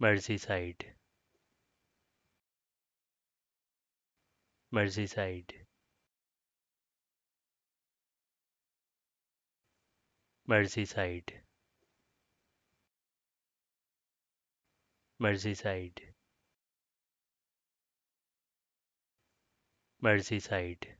Merseyside Merseyside Merseyside Merseyside Merseyside